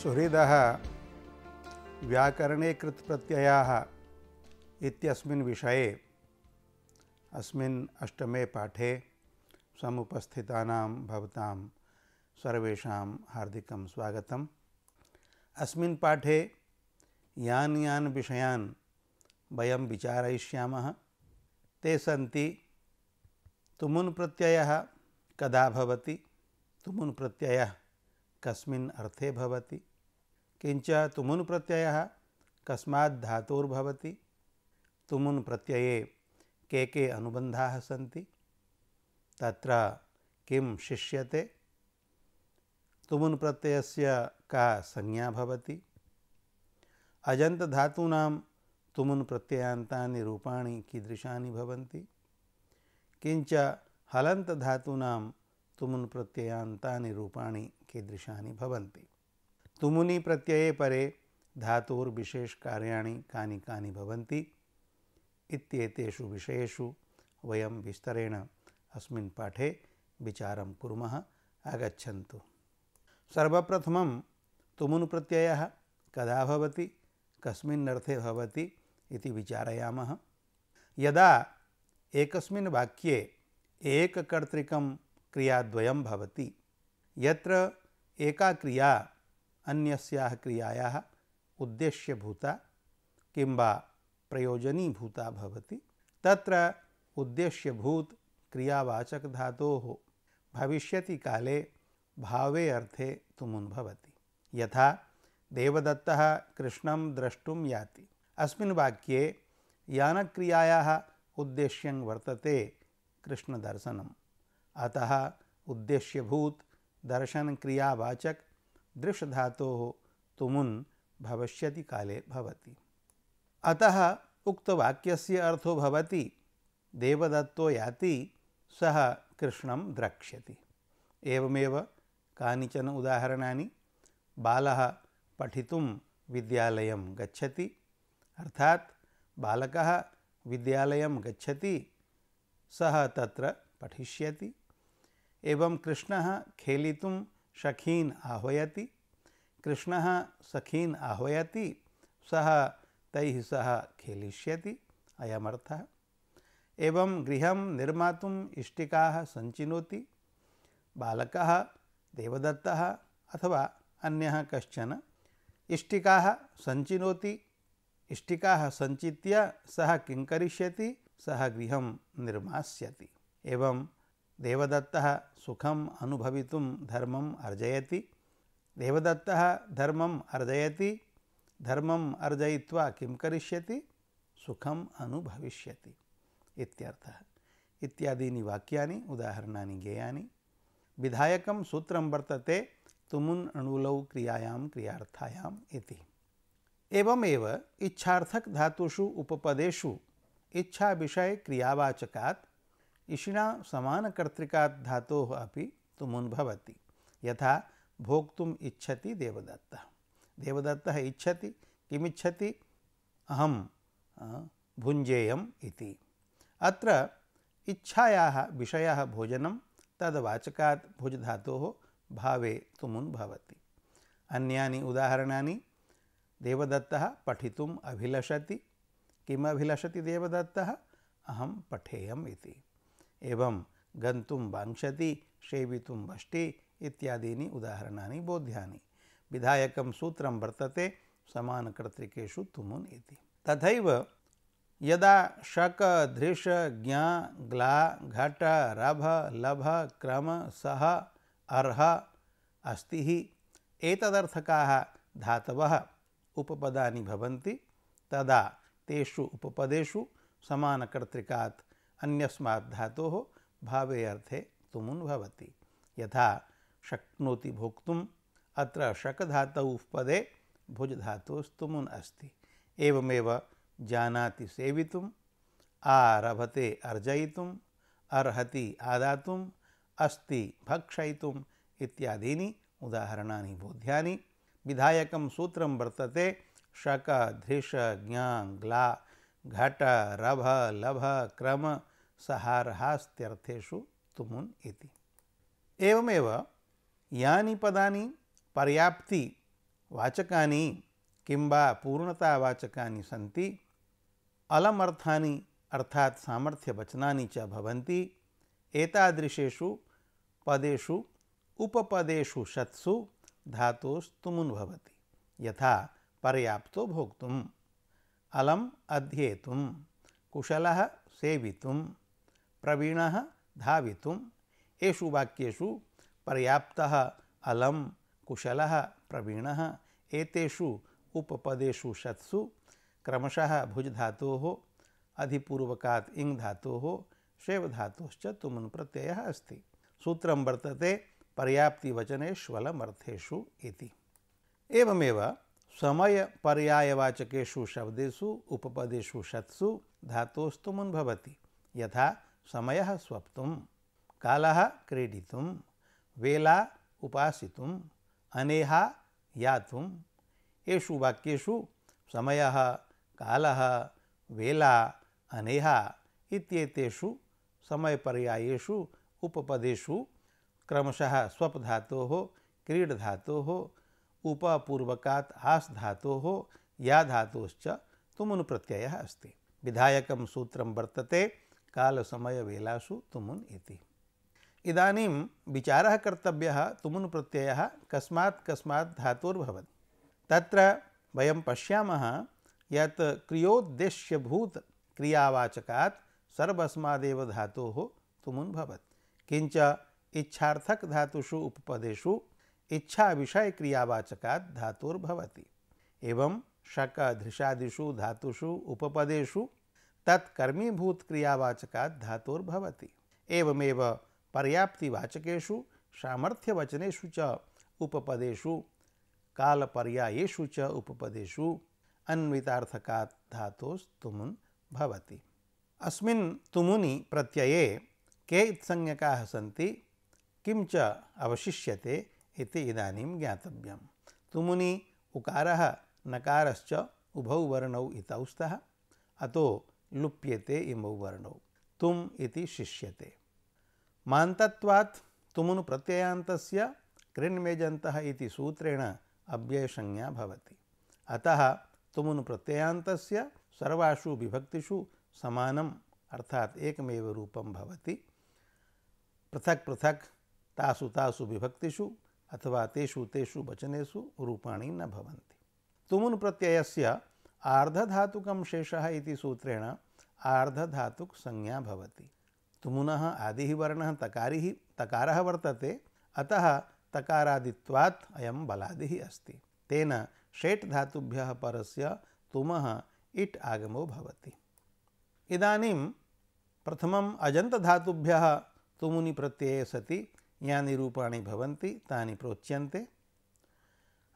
सुहृद व्याकरणे कृतप्रत्ययाः इत्यस्मिन् विषये अस्मिन् अष्टमे पाठे समुपस्थितानां भवतां सर्वेषां हार्दिकं स्वागतम् अस्मिन् पाठे यान् यान् विषयान् वयं विचारयिष्यामः ते सन्ति तुमुन् प्रत्ययः कदा भवति तुमुन् प्रत्ययः कस्मिन् अर्थे भवति किंच तुमुन प्रत्यय कस्मा धातुर्भवती तुमुन प्रत्यये के के अनुबंधा सी त्र कि शिष्यते तुमुन प्रत्यय का संज्ञा भवति अजंत धातूना तुमुन प्रत्ययांता रूपाणी कीदृशा किंच हलंत धातूना तुमुन प्रत्ययांता रूपाणी कीदृशा भवन्ति स्तुमुनि प्रत्यये परे धातुर विशेष कार्याणि कानि कानि भवन्ति इत्येतेषु विषयेषु वयं विस्तरेण अस्मिन् पाठे विचारं कुर्मः आगच्छन्तु सर्वप्रथमं तुमुन् प्रत्ययः कदा भवति कस्मिन् अर्थे भवति इति विचारयामः यदा एकस्मिन् वाक्ये एककर्तृकं क्रियाद्वयं भवति यत्र एका क्रिया अन्यस्याः क्रियायाः उद्देश्यभूता किंवा प्रयोजनीभूता भवति तत्र उद्देश्यभूत क्रियावाचक धातोः भविष्यति काले भावे अर्थे तुमुन्भवति यथा देवदत्तः कृष्णं द्रष्टुं याति अस्मिन् वाक्ये यानक्रियायाः उद्देश्यं वर्तते कृष्णदर्शनम् अतः उद्देश्यभूत दर्शन क्रियावाचक दृश धातो तुमुन भविष्यति काले भवति अतः उक्त वाक्यस्य अर्थो भवति देवदत्तो याति सः कृष्णं द्रक्ष्यति एवमेव कानिचन उदाहरणानि बालः पठितुं विद्यालयं गच्छति अर्थात् बालकः विद्यालयं गच्छति सः तत्र पठिष्यति एवं कृष्णः खेलितुं शखीन आह्वयति कृष्ण सखीन आह्वयति सह तैः सह खेलिष्यति अयमर्थः एवं गृह निर्मातुम इष्टिका संचिनोति बालक देवदत्त अथवा अन्य कशन इष्टिका संचिनोति इष्टिका संचित्य सह किं करिष्यति सह गृह निर्मास्यति एवं देवदत्त सुखम अभवीत धर्म अर्जयति देवदत्त धर्म अर्जयति धर्म अर्जय किं क्य सुखम अभविष्य इत्यादी वाक्या उदाहरणा उदाहरणानि विधायक सूत्र वर्तते तुमुन अणुलौ क्रियायां क्रियार्थायाम् इति एवमेव इच्छार्थक धातुषु उपपदेषु इच्छा विषय क्रियावाचकात् इषिणा अभी तो तुमुन्भवति यथा भोक्त इच्छति देवदत्तः देवदत्त इच्छति किम्छति अहम भुञ्जेयम् इति अत्र इच्छायाः विषयः भोजनं तद्वाचकात् भुजधातोः भावे मुंभवती अन्यानि उदाहरणानि देवदत्त पठित अभिलषति किम् देवदत्त अहम पठेयम इति एवं गंतुम वांक्षति सेवित वष्टि इत्यादी उदाहरणा बोध्या विधायक सूत्र वर्तते समानकर्तृकेषु तुमुन् इति यदा शक धृष ज्ञा ग्ला घट रभ लभ क्रम सह अर्ह अस्ति एतदर्थकाः धातव उपपदा तदा तेषु उपपदेशु सामनकर्तृका अन्यस्मा अन्यस्माद्धातोः भावे अर्थे तुमुन भवति यथा शक्नोति भोक्तुम् अत्र शक शकधातौ पदे भुज भुजधातुस्तुमुन् अस्ति एवमेव जानाति सेवितुम् आरभते अर्जयितुम् अर्हति आदातुम् अस्ति भक्षयितुम् इत्यादीनि उदाहरणानि बोध्यानि विधायकं सूत्रं वर्तते शक धृष ज्ञा ग्ला घट रभ लभ क्रम सहारहास्त्यर्थेषु तुमुन् इति एवमेव यानि पदानि पर्याप्ति वाचकानि किंबा पूर्णता वाचकानि सन्ति अलमर्थानि अर्थात सामर्थ्यवचनानि च भवन्ति एतादृशेषु पदेषु उपपदेषु षत्सु धातोस्तुमुन् भवति यथा पर्याप्तो भोक्तुम् अलम अध्येतुम कुशलः सेवितुम् प्रवीण धावित यु वाक्यु पर्याप्त अलम कुशल प्रवीण एतेषु उपपदेशु षत्सु क्रमशः भुज धातो अधिपूर्वकात् इंग धातो शेव धातुश्च तुमन प्रत्यय अस्त सूत्र वर्तते पर्याप्तिवचनेष्वलमर्थेषु इति एवमेव समय पर्यायवाचकेशु शब्देशु उपपदेशु षत्सु धातोस्तुमुन् भवति यथा समय स्वप्त काल क्रीडि वेला उपासी अनेहा यात वाक्यु समय काल वेला अनेहा इत्येतेषु समयपर्यायेषु उपपदेषु क्रमशः स्वपधातोः क्रीडधातोः उपपूर्वकात् आस् धातोः या धातोश्च तुमुनु प्रत्ययः अस्ति विधायकं सूत्रं वर्तते काल समय वेलासु तुमुन इति इदानीं विचार कर्तव्य तुमुन प्रत्यय कस्मा कस्मा धातुर्भवति तत्र वयं पश्यामः यत् क्रियावाचका सर्वस्मादेव धातु तुमुन भवत् किंच इच्छार्थक धातुषु उपपदेषु इच्छा विषय क्रियावाचका धातुर्भवति एवं शक धृषादिषु धातुषु उपपदेषु तत्कर्मीभूत क्रियावाचका धातुर्भवति एवमेव पर्याप्तिवाचकेषु सामर्थ्यवचनेषु च उपपदेषु कालपर्यायेषु च उपपदेषु अन्वितार्थकात् धातोस्तुमुन् भवति अस्मिन् तुमुनि प्रत्यये के इत्संज्ञकाः सन्ति किं च अवशिष्यते इति इदानीं ज्ञातव्यं तुमुनि उकारः नकारश्च उभौ वर्णौ इतौ स्तः अतो लुप्यते इमौ वर्णौ तुम इति शिष्यते मान्तत्वात् तुमुनु प्रत्ययान्तस्य क्रिण्मेजन्तः इति सूत्रेण अव्ययसंज्ञा भवति अतः तुमुनु प्रत्ययान्तस्य सर्वासु विभक्तिषु समानम् अर्थात् एकमेव रूपं भवति पृथक् पृथक् तासु तासु विभक्तिषु अथवा तेषु तेषु वचनेषु रूपाणि न भवन्ति तुमुन् प्रत्ययस्य आर्धधातुक शेष इति सूत्रेण आर्धधातुक संज्ञा भवति तुमुनः आदिः वर्णः तकारिः तकार वर्तते अतः तकारादित्वात् अयम बलादि अस्ति तेन षेट् धातुभ्यः परस्य तुमः इट् आगमो भवति इदानीं प्रथमम् अजन्तधातुभ्यः तुमुनि प्रत्यये सति यानि रूपाणि भवन्ति तानि प्रोच्यन्ते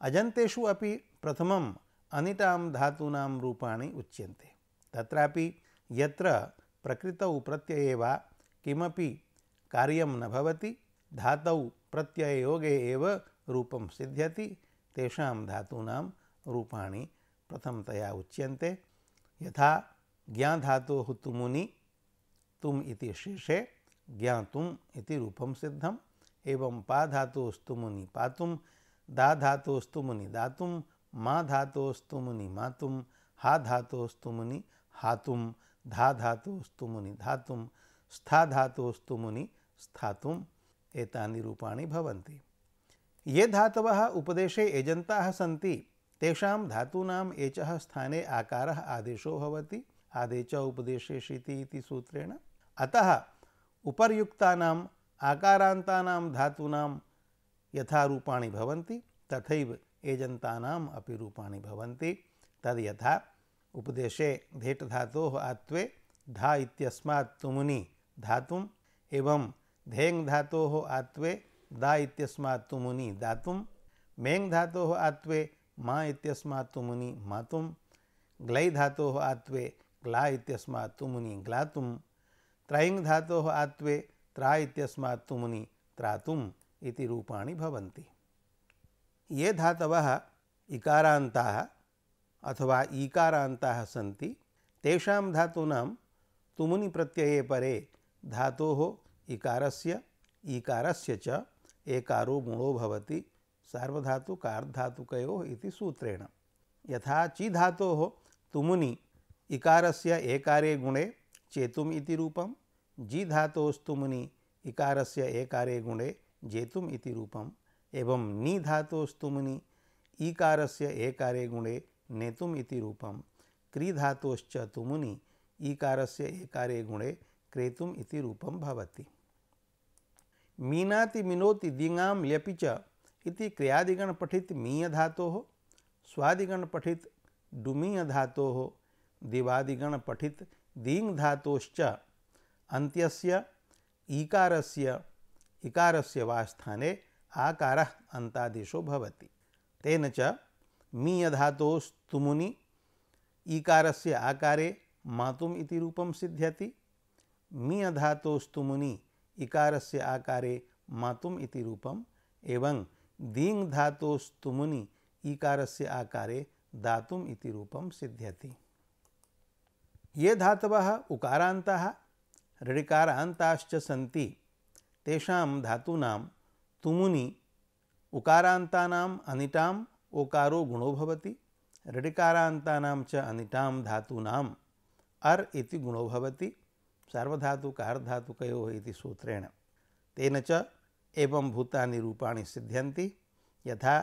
अजन्तेषु अपि प्रथमम् अनितां धातूना रूपाणि उच्यन्ते तत्रापि यत्र प्रकृतौ प्रत्यये वा किमपि कार्यं न भवति धातौ प्रत्यययोगे एव रूपं सिद्ध्यति तेषां धातूनां रूपाणि प्रथमतया उच्यन्ते यथा ज्ञाधातोः तुमुनि तुम् इति शेषे ज्ञातुम् इति रूपं सिद्धम् एवं पा पातुं दा धातोस्तुमुनि दातुं माँ धातोस्तु मुनि मातुम हा धातोस्तु मुनि हातुम धा धातोस्तु मुनि धातुम स्था धातोस्तु मुनि स्थातुम एतानि रूपाणि भवन्ति ये धातवः उपदेशे एजन्ताः सन्ति तेषां धातूनां एचः स्थाने आकारः आदेशो भवति आदेच उपदेशे शिति इति सूत्रेण अतः उपर्युक्तानां आकारान्तानां धातूनां यथा रूपाणि भवन्ति तथैव एजंतानाम अपि रूपाणि भवन्ति तद् यथा उपदेशे धेट् धातोः आत्वे धा इत्यस्मात् तुमुनि धातुम् एवं धेङ् धातोः आत्वे दा इत्यस्मात् तुमुनि दातुं मेङ् धातोः आत्वे मा इत्यस्मात् तुमुनि मातुं ग्लै धातोः आत्वे ग्ला इत्यस्मात् तुमुनि ग्लातुं त्रैङ् धातोः आत्वे त्रा इत्यस्मात् तुमुनि त्रातुम् इति रूपाणि भवन्ति ये धातव इकारांता अथवा ईकारांता सी तातूना धातूना तुमुनि प्रत्यये परे धातो इकारस्य ईकारस्य च एकारो गुणो भवति सार्वधातु कार्धातुकयो इति सूत्रेण यथा चि धातोः तुमुनि इकारस्य एकारे गुणे चेतुम् इति रूपं जी धातोस्तुमुनि इकारस्य एकारे गुणे जेतुम् इति रूपं एवं नि धातोस्तुमनि ईकार से एकारे गुणे नेतुम इति रूपम क्री क्रीधातोश्च तुमुनि ईकार से एकारे गुणे क्रेतुम इति रूपम भवति मीनाति मिनोति दिंगाम ल्यपि च इति क्रियादिगण पठित मीय धातो हो स्वादिगण पठित डुमीय धातो हो दिवादिगण पठित दींग धातोश्च अंत्यस्य ईकारस्य ईकारस्य वास्थाने स्थाने आकार अंतादेशो भवति तेन च मी ईकार से आकारे मातुम इति रूपम सिद्ध्यति मी ईकार से आकारे मातुम इति रूपम एवं दींग धातोस्तुमुनि से आकारे दातुम इति रूपम सिद्ध्यति ये धातव उकारांता ऋकारांता सी तेषां धातूनां तुमुनि उकारान्तानाम अनिटाम ओकारो गुणो भवति ऋडिकारान्तानाम च अनिटाम धातूनाम अर् इति गुणो भवति सार्वधातुकार्धातुकयोः इति सूत्रेण तेन च एवं भूतानि रूपाणि सिद्ध्यन्ति यथा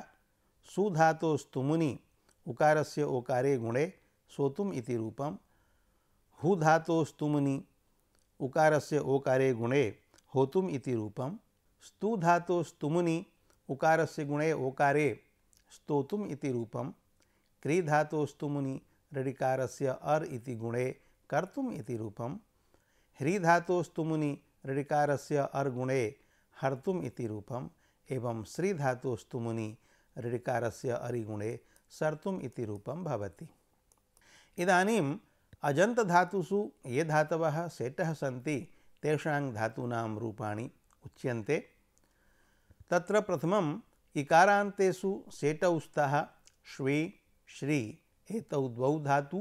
सुधातोस्तुमुनि उकारस्य ओकारे गुणे सोतुम इति रूपम हुधातोस्तुमुनि उकारस्य ओकारे गुणे होतुम इति रूपम स्तु धातु स्तुमुनि उकार से गुणे ओकारे स्तोतुम इति रूपम क्री धातु स्तुमुनि ऋडिकार से अर इति गुणे कर्तुम इति रूपम ह्री धातु स्तुमुनि ऋडिकार से अर गुणे हर्तुम इति रूपम एवं श्री धातु स्तुमुनि ऋडिकार से अरिगुणे सर्तुम इति रूपम भवति इदानीम अजंत धातुषु ये धातवः सेटः सन्ति तेषां धातूनां रूपाणि उच्यन्ते तत्र प्रथमम् इकारान्तेषु सेटौ स्तः श्वे श्री एतौ द्वौ धातु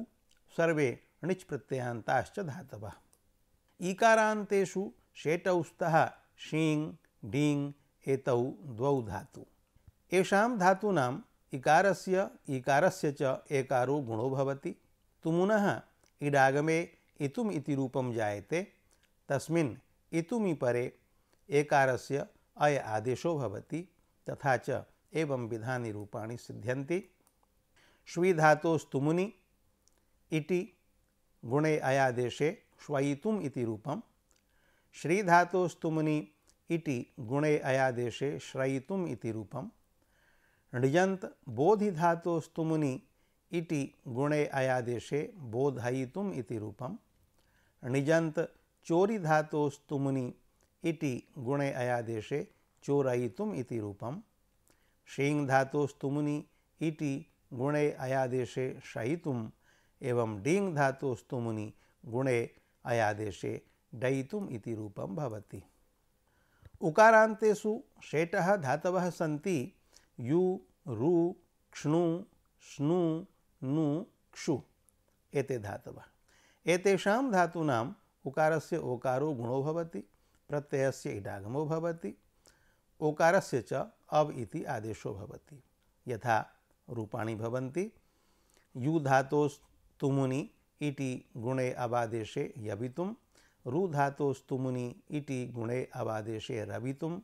सर्वे णिच् प्रत्ययान्ताश्च धातवः ईकारान्तेषु शेटौ स्तः शीङ् डीङ् एतौ द्वौ धातु येषां धातूनाम् इकारस्य इकारस्य च एकारो गुणो भवति तुमुनः इडागमे इतुम् इति रूपं जायते तस्मिन् इतुमि परे एकारस्य अय आदेशो भवति तथा च एवं विधानि रूपाणि सिद्ध्यन्ति श्वीधातोस्तुमुनि इति गुणे अयादेशे श्वयितुम् इति रूपं श्रीधातोस्तुमुनि इति गुणे अयादेशे श्रयितुम् इति रूपं णिजन्त बोधिधातोस्तुमुनि इति गुणे अयादेशे बोधयितुम् इति रूपं णिजन्त चोरिधातोस्तुमुनि इति गुणे अयादेशे चोरयितुम इति रूपम शींग धातुस्तुमुनि इति गुणे अयादेशे शयितुम एवं डींग धातुस्तुमुनि गुणे अयादेशे डयितुम इति रूपम भवति उकारांतेषु शेटः धातवः सन्ति यु रु क्ष्णु स्नु नु क्षु एते धातवः एतेषां धातूनाम् उकारस्य ओकारो गुणो भवति प्रत्यय से इडागमो भवति ओकारस्य च अब इति आदेशो भवति यथा रूपाणी भवन्ति यु धातोस्तुमुनि इति गुणे अवादेशे यबितुम् रु धातोस्तुमुनि इति गुणे अवादेशे रवितुम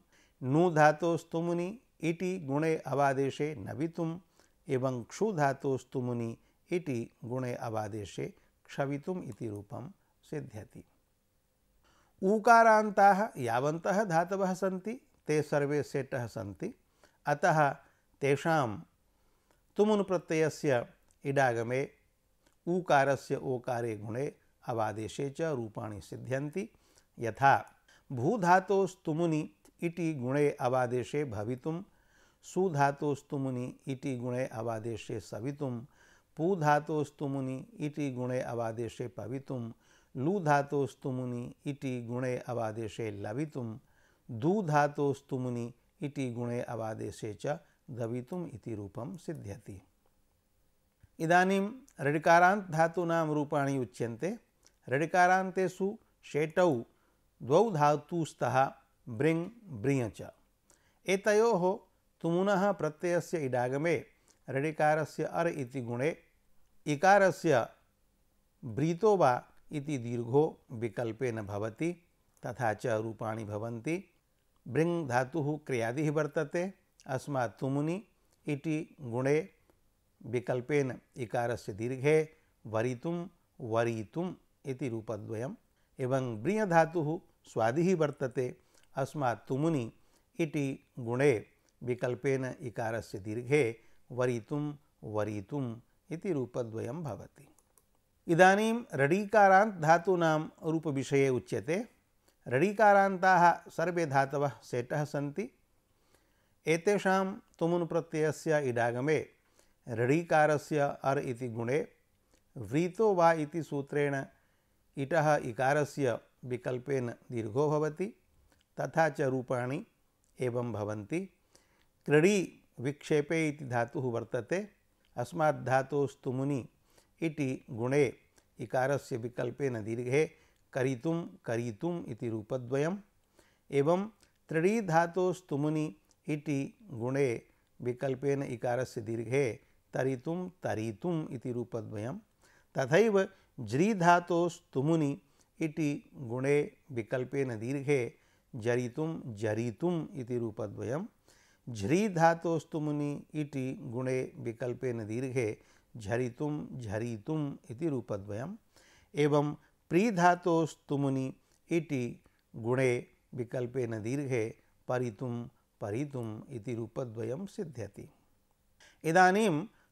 नु धातोस्तुमुनि इति गुणे अवादेशे नवितुम एवं क्षु धातोस्तुमुनि इति गुणे अवादेशे क्षवितुम इति रूपम सिद्ध्यति ऊकारान्ताः धातव सी ते सर्वे सेट सी अतः तुमुन प्रत्यय इडागमे इडागमे से ओकारे गुणे अवादेशे च सिद्ध्य सिद्ध्यन्ति यथा भूधातोस्तुमुनि इति गुणे अवादेशे भवि सुधास्तुमुनि इति गुणे अवादेशे सवितुं पूधातोस्तुमुनि इति गुणे अवादेशे पवितुं लू धातोस्तु मुनि इति गुणे अवादेशे लवितुम दू धातोस्तु मुनि इति गुणे अवादेशे च दवितुम इति रूपम सिद्ध्यति इदानीं ऋडिकारांत धातूनां रूपाणि उच्यन्ते ऋडिकारान्तेषु शेटौ द्वौ धातु धातुस्तः ब्रिङ् ब्रिय च एतयोः तुमुनः प्रत्ययस्य इडागमे रडिकारस्य अर इति गुणे इकारस्य ब्रीतो वा इति दीर्घो विकल्पेन भवति तथा च रूपाणि भवन्ति भृङ् धातुः क्रियादिः वर्तते अस्मात् तुमुनि इति गुणे विकल्पेन इकारस्य दीर्घे वरितुं वरीतुम् इति रूपद्वयम् एवं ब्रिय स्वादिः वर्तते अस्मात् तुमुनि इति गुणे विकल्पेन इकारस्य दीर्घे वरितुं वरीतुम् इति रूपद्वयं भवति इदानीं रडीकारान्त धातूनां रूपविषये उच्यते रडीकारान्ताः सर्वे धातवः सेटः सन्ति एतेषां तुमुन् प्रत्ययस्य इडागमे रडीकारस्य अर् इति गुणे व्रीतो वा इति सूत्रेण इटः इकारस्य विकल्पेन दीर्घो भवति तथा च रूपाणि एवं भवन्ति क्रीडी विक्षेपे इति धातुः वर्तते अस्मात् धातोस्तुमुनि इति गुणे इकारस्य विकल्पेन दीर्घे करितुम करितुम इति रूपद्वयम् एवं त्रिणी धातुस्तुमुनि इति गुणे विकल्पेन इकारस्य दीर्घे तरितुम तरितुम इति रूपद्वयम् तथैव ज्री धातुस्तुमुनि इति गुणे विकल्पेन दीर्घे जरितुम जरितुम इति रूपद्वयम् झ्री धातुस्तुमुनि इति गुणे विकल्पेन दीर्घे झरितुम झरितुम इति रूपद्वयम् एवं प्रीधातोस्तुमुनि इति गुणे विकल्पे न दीर्घे परितुम परितुम इति रूपद्वयम् सिद्ध्यति इदानीं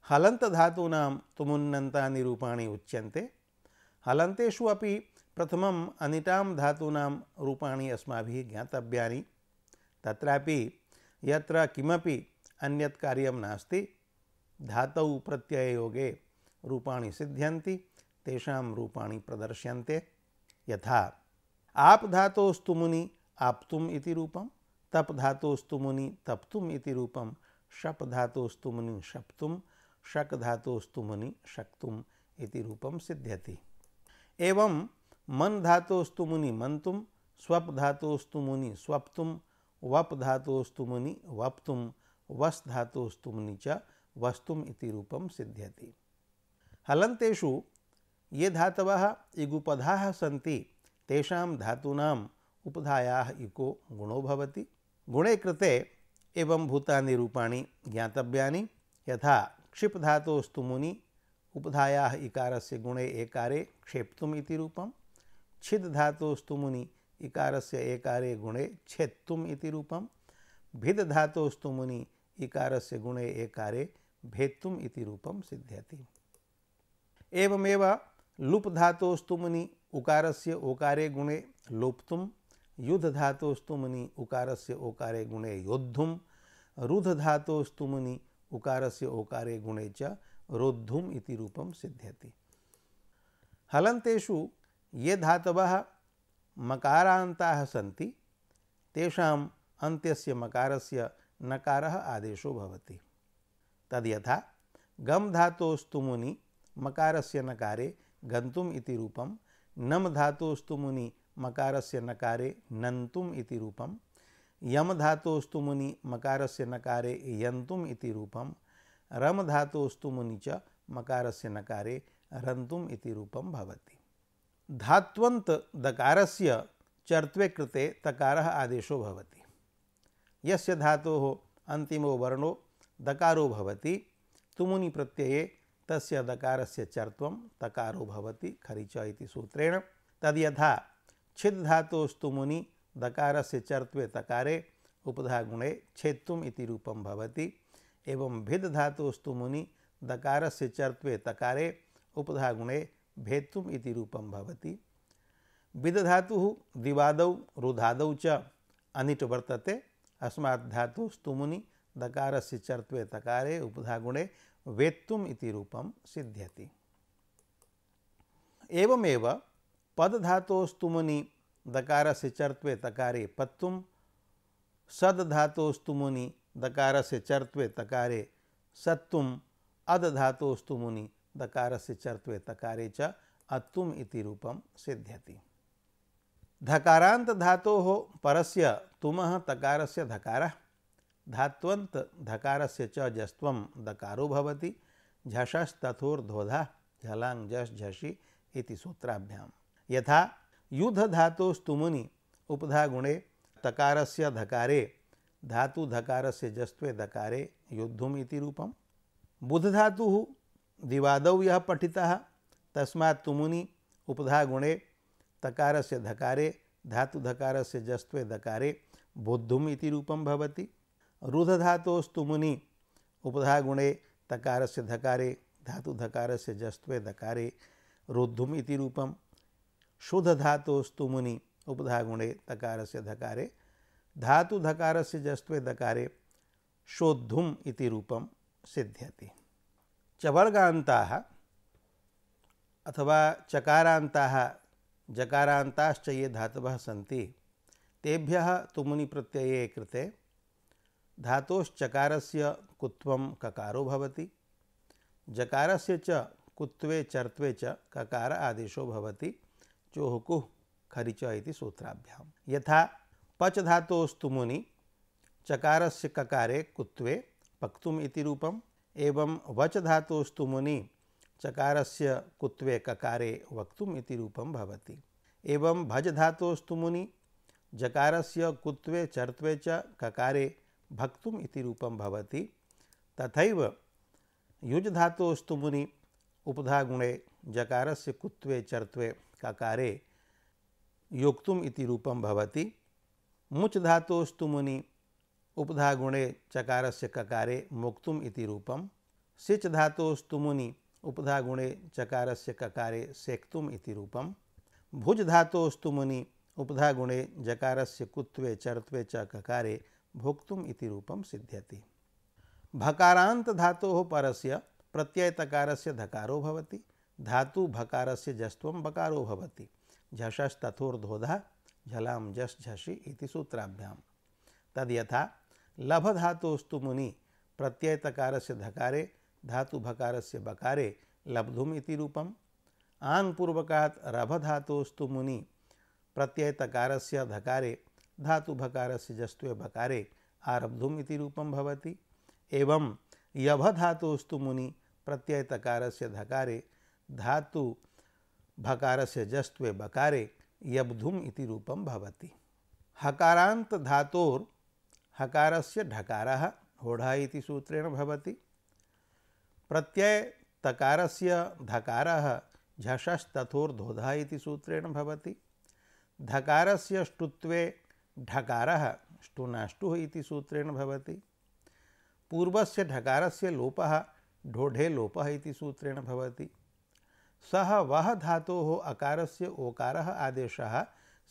हलन्तधातूनां तुमुन्नन्तानि रूपाणि उच्यन्ते हलन्तेषु अपि प्रथमम् अनितां धातूनां रूपाणि अस्माभिः ज्ञातव्यानि तत्रापि यत्र किमपि अन्यत् कार्यं नास्ति धातौ प्रत्यययोगे रूपाणि सिद्ध्यन्ति तेषां रूपाणि प्रदर्श्यन्ते यथा आप धातोस्तु मुनि आप्तुम इति रूपम तप धातोस्तु मुनि तप्तुम इति रूपम शप धातोस्तु मुनि शप्तुम शक धातोस्तु मुनि शक्तुम इति रूपम सिद्ध्यति एवं मन धातोस्तु मुनि मंतुम स्वप धातोस्तु मुनि स्वप्तुम वप धातोस्तु मुनि वप्तुम वस् धातोस्तु मुनि च वस्तुम इति रूपम सिद्ध्यति हलंतेषु ये धातव इगुपधा सी तेषा धातूना उपधाया इको गुणो भवति गुणे कृते एवं भूतानि रूपाणि ज्ञातव्यानि यथा क्षिप धातोस्तु मुनि उपधाया इकारस्य गुणे एकारे क्षेप्तुम इति रूपम छिद धातोस्तु मुनि इकारस्य एकारे गुणे छेत्तुम इति रूपम भिद धातोस्तु मुनि इकारस्य गुणे एकारे भेत्तुम इति रूपम सिद्ध्यति एवमेव लुप धातोस्तु धातोस्तुमनि उकारस्य ओकारे गुणे लोप्तुम युद्ध धातोस्तु धातोस्तुमनि उकारस्य ओकारे गुणे योद्धुम रुध धातोस्तुमनि उकारस्य ओकारे गुणे च रोद्धुम इति रूपम सिद्ध्यति हलंतेषु ये धातवः मकारान्ताः सन्ति तेषाम् अन्त्यस्य मकारस्य नकारः आदेशो भवति तद्यथा गम धातोस्तु मुनि मकार से नकारे गंतुम इति रूपम नम धातोस्तु मुनि मकार से नकारे नंतुम इति रूपम यम धातोस्तु मुनि मकार से नकारे यंतुम इति रूपम रम धातोस्तु मुनि च मकार से नकारे रंतुम इति रूपम भवति धात्वंत दकारस्य चर्त्वे कृते तकारः आदेशो भवति यस्य धातोः अंतिमो वर्णो दकारो भवती तुमुनि प्रत्यये तस्य दकारस्य चर्त्वं तकारो भवति खरिच इति सूत्रेण तद्यथा छिद् धातोस्तुमुनि दकारस्य चर्त्वे तकारे उपधागुणे छेत्तुम् इति रूपं भवति एवं भिद् धातोस्तुमुनि दकारस्य चर्त्वे तकारे उपधागुणे भेत्तुम् इति रूपं भवति विद धातुः दिवादौ रुधादौ च अनिट वर्तते अस्मात् धातुस्तुमुनि दकार से चर्त्वे तकारे उपधा गुणे वेत्तुम इति रूपम सिद्ध्यति एवमेव पद धातोस्तुमुनि दकार से चर्त्वे तकारे पत्तुम सद धातोस्तुमुनि दकार से चर्त्वे तकारे सत्तुम अद धातोस्तुमुनि दकार से चर्त्वे तकारे च अत्तुम इति रूपम सिद्ध्यति धकारांत धातो हो परस्य तुमः तकारस्य धकारः धात्वंत धकार से च जस्व दकारो भवति झषस्तथोर्धोधा झलांग झस झषि इति सूत्राभ्याम यथा युद्ध धातो स्तुमुनि उपधा गुणे तकार से धकारे धातु धकार से जस्वे दकारे युद्धुम इति रूपम बुध धातु दिवाद यह पठिता तस्मा तुमुनि उपधा गुणे तकार से धकारे धातु धकार से जस्वे दकारे बुद्धुम इति रूपम भवति रुधधातोस्तु मुनि उपधा गुणे तकार से धकारे धातु धकार से जस्त्वे धकारे रुद्धुम इति रूपम शुद्ध धातुस्तु मुनि उपधा गुणे तकार से धकारे धातु धकार से जस्त्वे धकारे शोद्धुम इति रूपम सिद्ध्यति चवर्गांता अथवा चकाराता जकाराताश्च ये धातव सी तेभ्य तुमुनि प्रत्यये कृते धातोश्चकार से कुत्व ककारो भवति जकार से च कुत्वे चर्त्वे च ककार आदेशो भवति चोहकुः खरिच इति सूत्राभ्याम यथा पच धातोस्तु मुनि चकार से ककारे कुत्वे पक्तुम इति रूपम एवं वच धातोस्तु मुनि चकार से कुत्वे ककारे वक्तुम इति रूपम भवति एवं भज धातोस्तु मुनि जकार से कुत्वे चर्त्वे च ककारे भक्तुम इति रूपम भवति तथैव युज धातोस्तु मुनि उपधा गुणे जकार से कुत्वे चर्त्वे ककारे योक्तुम इति रूपम भवति मुच धातोस्तु मुनि उपधा गुणे चकार से ककारे मोक्तुम इति रूपम सिच धातोस्तु मुनि उपधा गुणे चकार से ककारे सेक्तुम इति रूपम भुज धातोस्तु मुनि उपधा गुणे जकार से कुत्वे चर्त्वे च ककारे भोक्तुम इति रूपम सिद्ध्यति भकारांत धातो परस्य प्रत्यय तकार से धकारो भवति धातु भकार से जस्व बकारो भवति झषस्तथोर्धोधा झलाम जस झषि इति सूत्राभ्याम तद यथा लभ धातोस्तु मुनि प्रत्यय तकार से धकारे धातु भकार से बकारे लब्धुम इति रूपम आन पूर्वकात रभ धातोस्तु मुनि प्रत्यय तकार से धकारे धातु भकार से जस्तु भकारे आरब्धुम रूपम भवति एवं यभ धातुस्तु मुनि प्रत्यय तकार से धकारे धातु भकार से जस्त्वे बकारे यबधुम इति रूपम भवति हकारांत धातोर हकार से ढकार होढ़ा इति सूत्रेण भवति प्रत्यय तकार से धकार झषस्तथोर्धोधा इति सूत्रेण भवति धकार से ढकारः ष्टुनाष्टुः इति पूर्व से ढकार से लोप ढोढे लोप इति सूत्रेण भवति सः वः धातोः अकारस्य ओकारः आदेशः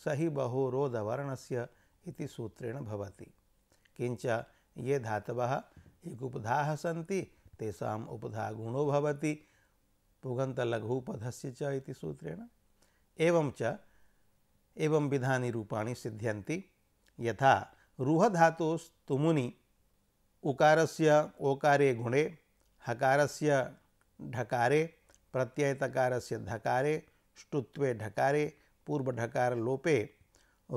स हि बहोरोदवर्णस्य से सूत्रेण भवति किञ्च ये धातव इगुपधा सी तेषाम् उपधा गुणो भवति से च सूत्रेण एवं च रूपा विधानि यथा रुहधातुस्तुमुनि उकारस्य ओकारे गुणे हकारस्य ढकारे प्रत्ययतकारस्य ढकारे ष्टुत्वे ढकारे पूर्वढकार लोपे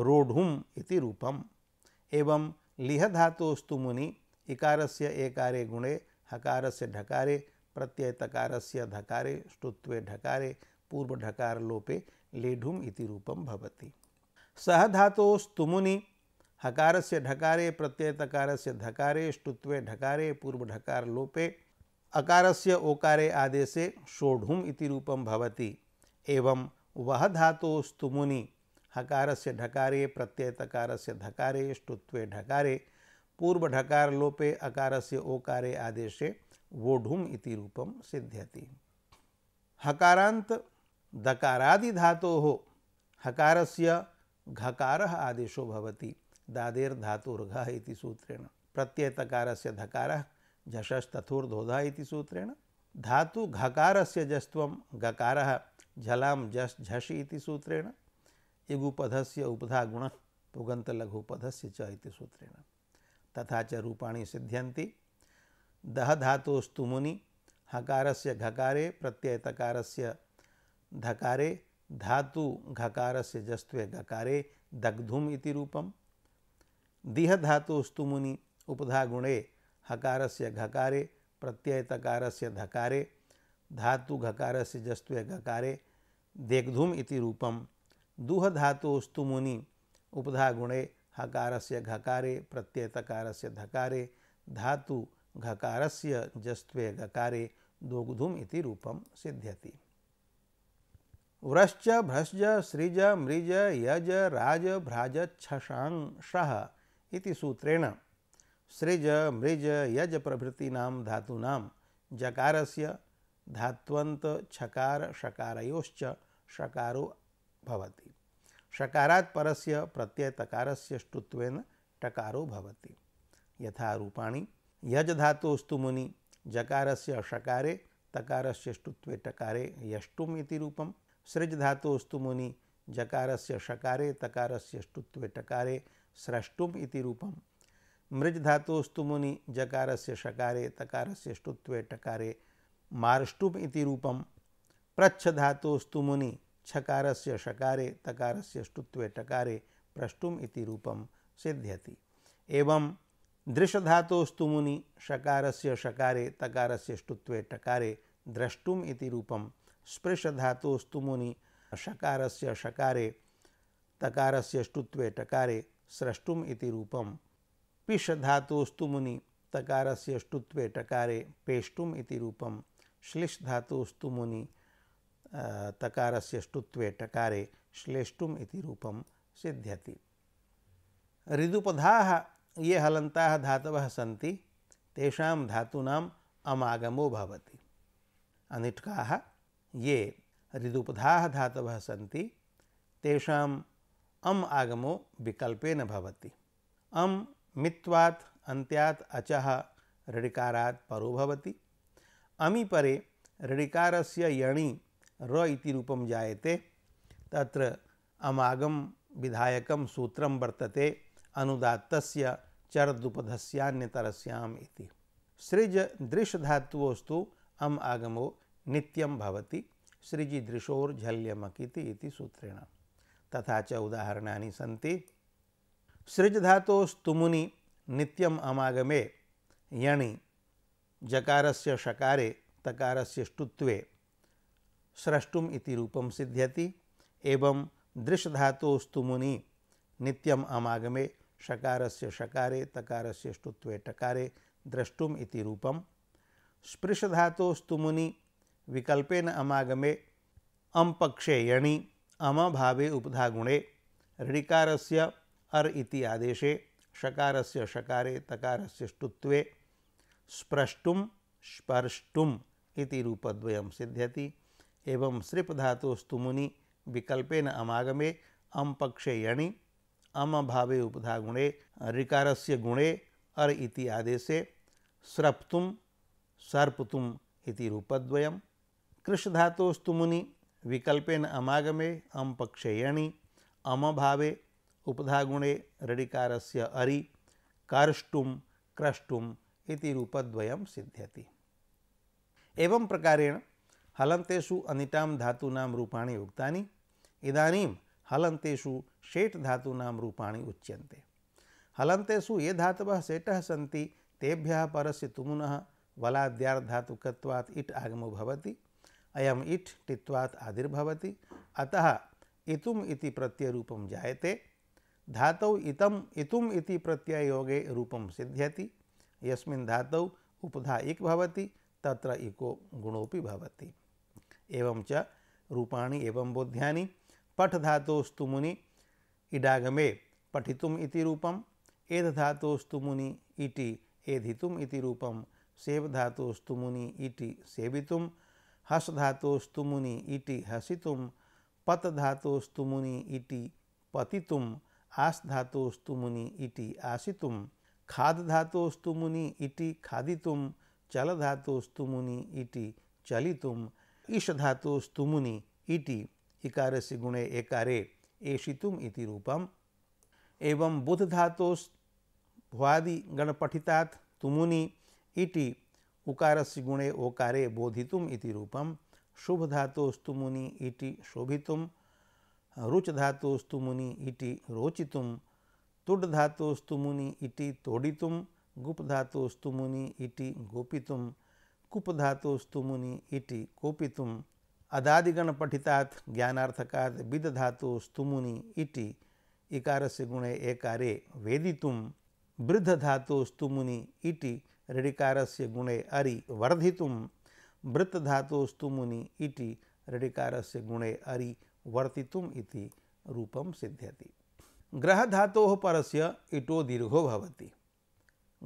रोढ़ुम इति रूपम एवं लिहधातुस्तु मुनि इकारस्य एकारे गुणे हकारस्य ढकारे प्रत्ययतकारस्य ढकारे ष्टुत्वे ढकारे पूर्वढकार लोपे लेढ़ुम इति रूपम भवति सह धातुस्तु मुनि हकार से ढकारे प्रत्यय तकार से ढकारे ष्टुत्वे ढकारे पूर्व ढकार लोपे अकार से ओकारे आदेशे सोढ़ुम इति रूपम भवति एवं वह धातोस्तु हकार से ढकारे प्रत्यय तकार से ढकारे ष्टुत्वे ढकारे पूर्व ढकार लोपे अकार से ओकारे आदेशे वोढ़ुम इति रूपम सिद्ध्यति हकारांत दकारादि धातो हकार से घकार आदेशो भवति दादेर्धातुर्घ इति सूत्रेण प्रत्ययतकारस्य से धकार इति सूत्रेण धातु से जस्व गकारः झलां जस् झषि इति सूत्रेण से उपधा गुणः पुगन्तलघुपधस्य से सूत्रेण तथा च रूपाणि सिद्ध्यन्ति दह धातोस्तु मुनि से घकारे से धकारे धातु से जस्त्वे घकारे दग्धुम इति रूपम दिह धातुस्तु मुनि उपधा गुणे हकार से घकारे प्रत्यय तकार से धकारे धातु घकार से जस्त्वे घकारे देग्धुम इति रूपम दुह धातुस्तु मुनि उपधा गुणे हकार से घकारे प्रत्यय तकार से धकारे धातु घकार से जस्त्वे घकारे दोग्धुम इति रूपम सिद्ध्यति व्रश्च भ्रश्च सृज मृज यज राज भ्राज छशांग शह इति सूत्रेण सृज मृज यज प्रभृतीना धातूना जकार से धात्वंत छकार षकारयोश्च षकारो भवति षकारात् परस्य प्रत्यय तकारस्य ष्टुत्वेन टकारो भवति यथा रूपाणि यज धातुस्तु मुनि जकारस्य षकारे तकारस्य ष्टुत्वे टकारे यष्टुम इति रूपं सृज धातुस्तु मुनि जकारस्य षकारे तकारस्य ष्टुत्वे टकारे स्रष्टुम इति रूपम मृज धातुस्तु मुनि जकार से शकारे तकार से ष्टुत्वे टकारे मारष्टुम इति रूपम प्रच्छ धातुस्तु मुनि छकार से शकारे तकार से ष्टुत्वे टकारे प्रष्टुम इति रूपम सिद्ध्यति एवं दृश धातुस्तु मुनि शकार से शकारे तकार से ष्टुत्वे टकारे द्रष्टुम इति रूपम स्पृश धातुस्तु मुनि शकार से शकारे तकार से ष्टुत्वे टकारे स्रष्टुम इति रूपम पिश धातुस्तु मुनि तकार से ष्टुत्वे टकारे पेष्टुम इति रूपम श्लिष धातुस्तु मुनि तकार से ष्टुत्वे टकारे श्लेष्टुम इति रूपम सिद्ध्यति ऋदुपधा ये हलंता धातव सी तातूना अमागमो अनिटका ये ऋदुपधा धातव सी तेषा अम आगमो विकल्पेन भवति अम मित्वात् अंत्यात् अचह ऋडिकारात् परो भवति अमी परे ऋडिकारस्य यणि र इति रूपं जायते तत्र अमागम विधायकं सूत्रं वर्तते अनुदात्तस्य चरदुपधस्यान्यतरस्याम् इति सृज दृश धातुस्तु अम आगमो नित्यं भवति सृजि दृशोर्झल्यमकिति इति सूत्रेण तथा च उदाहरणानि सन्ति सृज धातोस्तुमुनि नित्यम अमागमे यणि जकारस्य शकारे तकारस्य ष्टुत्वे स्रष्टुम इति रूपम सिद्ध्यति एवं दृश धातोस्तुमुनि नित्यम अमागमे शकारस्य शकारे तकारस्य ष्टुत्वे टकारे द्रष्टुम इति रूपम स्पृश विकल्पेन अमागमे अम्पक्षे यणि अम भावे उपधा गुणे ऋकार से अर् इति आदेशे शकार से शकारे तकार से ष्टुत्वे स्प्रष्टुम स्पर्ष्टुम सिद्ध्यति एवं सृप धास्तु मुनि विकल्पेन अमागमे अम अं पक्षे यणि अम भावे उपधा गुणे ऋकार से गुणे अर् इति आदेशे स्रप्तुम सर्पतुम इति रूपद्वयम् कृष धातुस्तु मुनि विकल्पेन अमागमे अम अं पक्षयणी अम भावे उपधागुणे रडिकार से अरि कर्ष्टुम क्रष्टुम रूपद्वय सिद्ध्य एवं प्रकारेण हलंतेषु अनिटाम धातूना रूपा उक्ता इदानीं हलंतेषु शेट धातूना रूपा उच्य हलंतेषु ये धातव शेट सी तेभ्य परस्य तुमुनः वलाद्यार्धातुकत्वात् इट् आगमो भवति अयम इट टित्वात् आदिर्भवति अतः इतुम इति प्रत्यय रूपम जायते धातौ इतम इतुम इति प्रत्यय योगे रूपम सिद्ध्यति यस्मिन् धातौ उपधा इक भवति तत्र इको गुणोपि भवति एवं च रूपाणि एवं बोध्यानि पठ धातोस्तु मुनि इडागमे पठितुम इति रूपम एध धातोस्तु मुनि इति एधितुम इति रूपम सेव धातोस्तु मुनि इति सेवितुम हस धातुस्तु मुनि इति हसितुम पत धातुस्तु मुनि इति पतितुम आस धातुस्तु मुनि इति आसितुम खाद धातुस्तु मुनि इति खादितुम चल धातुस्तु मुनि इति चलितुम ईश धातुस्तु मुनि इति इकार से गुणे एकारे एषितुम इति रूपम एवं बुध धातुस् भ्वादि गणपठितात तुमुनि इति उकारस्य गुणे ओकारे बोधितुम इति रूपम शुभ धातुस्तु मुनि इति शोभितुम रुच धातुस्तु मुनि इति रोचितुम तुड धातुस्तु मुनि इति तोड़ितुम गुप धातुस्तु मुनि इति गोपितुम कुप धातुस्तु मुनि इति कोपितुम अदादिगण पठितात् ज्ञानार्थकात् विद धातुस्तु मुनि इति इकारस्य गुणे एकारे वेदितुम वृद्ध धातुस्तु मुनि इति से गुणे अरि वर्धितुं वृत्तधातुस्तु मुनि इति से गुणे अरि वर्ति रूप सिद्ध्य ग्रह धा पर इटो दीर्घो भवति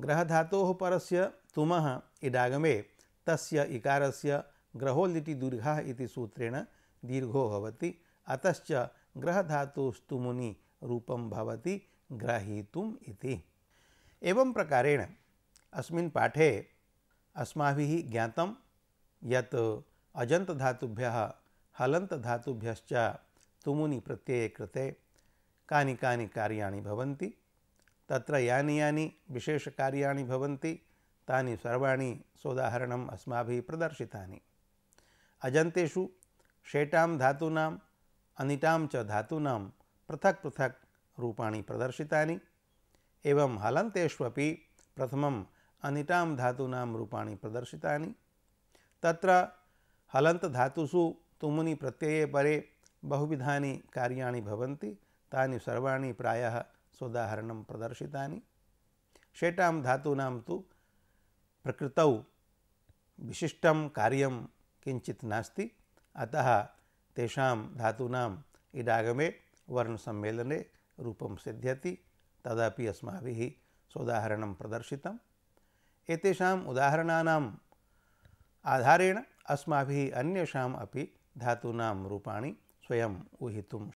ग्रह धा पर इडागमे तस्य इकार ग्रहोलिटि दीर्घः इति सूत्रेण दीर्घो अतच अतश्च ग्रह धातुस्तु मुनि रूपम एवं प्रकारेण अस्मिन् पाठे अस्माभिः ज्ञातं यत् अजन्तधातुभ्यः हलन्तधातुभ्यश्च तुमुनि प्रत्यये कृते कानि कानि कार्याणि भवन्ति तत्र यानि यानि विशेषकार्याणि भवन्ति तानि सर्वाणि सोदाहरणम् अस्माभिः प्रदर्शितानि अजन्तेषु शेटां धातूनाम् अनिटां च धातूनां पृथक् पृथक् रूपाणि प्रदर्शितानि एवं हलन्तेष्वपि प्रथमं अनिटां धातूना रूपा प्रदर्शिता त्र हलंत धातुषु तुमुनि प्रत्यये परे बहुविधानि कार्याणि भवन्ति तानि सर्वाणि प्रायः सोदाहरणं प्रदर्शितानि शेटां धातूनां तु प्रकृतौ विशिष्टं कार्यं किञ्चित् नास्ति अतः तेषां धातूनाम् इडागमे वर्णसम्मेलने रूपं सिद्ध्यति तदपि अस्माभिः सोदाहरणं प्रदर्शितम् एतेषाम् उदाहरणानाम् आधारेण अस्माभिः अन्येषाम् अपि धातूनां रूपाणि स्वयम् ऊहितुं